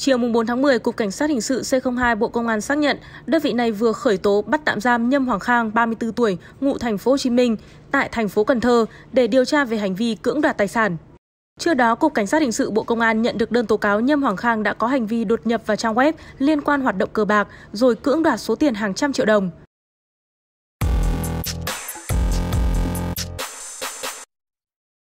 Chiều 4 tháng 10, Cục Cảnh sát Hình sự C02 Bộ Công an xác nhận đơn vị này vừa khởi tố bắt tạm giam Nhâm Hoàng Khang, 34 tuổi, ngụ thành phố Hồ Chí Minh, tại thành phố Cần Thơ để điều tra về hành vi cưỡng đoạt tài sản. Trước đó, Cục Cảnh sát Hình sự Bộ Công an nhận được đơn tố cáo Nhâm Hoàng Khang đã có hành vi đột nhập vào trang web liên quan hoạt động cờ bạc rồi cưỡng đoạt số tiền hàng trăm triệu đồng.